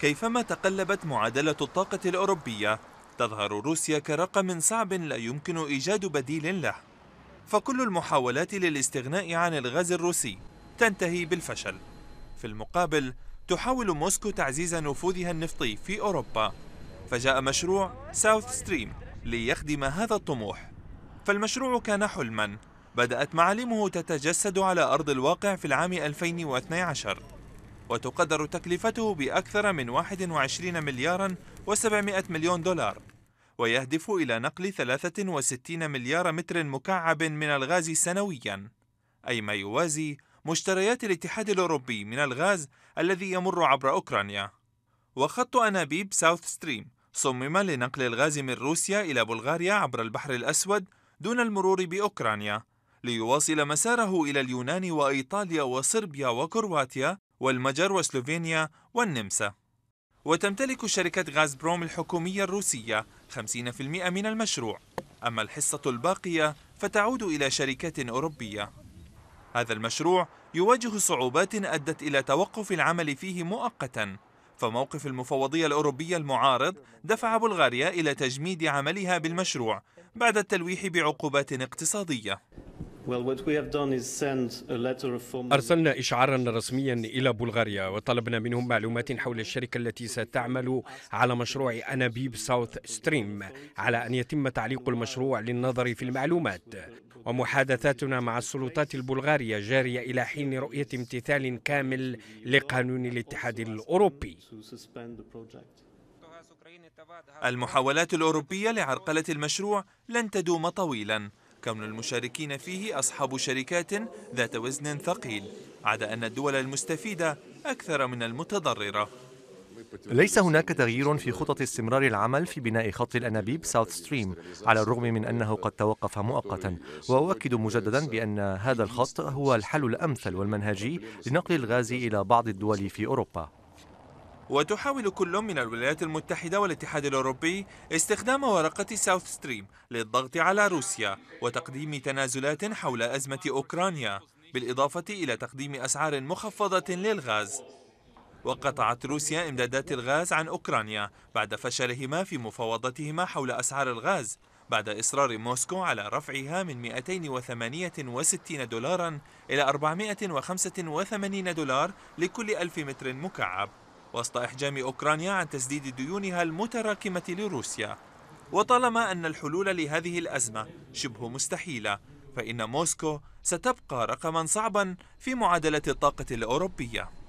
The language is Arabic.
كيفما تقلبت معادلة الطاقة الأوروبية تظهر روسيا كرقم صعب لا يمكن إيجاد بديل له فكل المحاولات للاستغناء عن الغاز الروسي تنتهي بالفشل في المقابل تحاول موسكو تعزيز نفوذها النفطي في أوروبا فجاء مشروع ساوث ستريم ليخدم هذا الطموح فالمشروع كان حلما بدأت معالمه تتجسد على أرض الواقع في العام 2012 وتقدر تكلفته بأكثر من 21 مليار و700 مليون دولار ويهدف إلى نقل 63 مليار متر مكعب من الغاز سنوياً أي ما يوازي مشتريات الاتحاد الأوروبي من الغاز الذي يمر عبر أوكرانيا وخط أنابيب ساوث ستريم صمم لنقل الغاز من روسيا إلى بلغاريا عبر البحر الأسود دون المرور بأوكرانيا ليواصل مساره إلى اليونان وإيطاليا وصربيا وكرواتيا والمجر وسلوفينيا والنمسا وتمتلك شركة غاز بروم الحكومية الروسية 50% من المشروع أما الحصة الباقية فتعود إلى شركات أوروبية هذا المشروع يواجه صعوبات أدت إلى توقف العمل فيه مؤقتا فموقف المفوضية الأوروبية المعارض دفع بلغاريا إلى تجميد عملها بالمشروع بعد التلويح بعقوبات اقتصادية أرسلنا إشعارا رسميا إلى بلغاريا وطلبنا منهم معلومات حول الشركة التي ستعمل على مشروع أنابيب ساوث ستريم على أن يتم تعليق المشروع للنظر في المعلومات ومحادثاتنا مع السلطات البلغارية جارية إلى حين رؤية امتثال كامل لقانون الاتحاد الأوروبي المحاولات الأوروبية لعرقلة المشروع لن تدوم طويلاً كون المشاركين فيه أصحاب شركات ذات وزن ثقيل عدا أن الدول المستفيدة أكثر من المتضررة ليس هناك تغيير في خطط استمرار العمل في بناء خط الأنابيب ساوث ستريم على الرغم من أنه قد توقف مؤقتا وأؤكد مجددا بأن هذا الخط هو الحل الأمثل والمنهجي لنقل الغاز إلى بعض الدول في أوروبا وتحاول كل من الولايات المتحدة والاتحاد الأوروبي استخدام ورقة ساوث ستريم للضغط على روسيا وتقديم تنازلات حول أزمة أوكرانيا بالإضافة إلى تقديم أسعار مخفضة للغاز وقطعت روسيا إمدادات الغاز عن أوكرانيا بعد فشلهما في مفاوضتهما حول أسعار الغاز بعد إصرار موسكو على رفعها من 268 دولارا إلى 485 دولار لكل ألف متر مكعب وسط إحجام أوكرانيا عن تسديد ديونها المتراكمة لروسيا وطالما أن الحلول لهذه الأزمة شبه مستحيلة فإن موسكو ستبقى رقما صعبا في معادلة الطاقة الأوروبية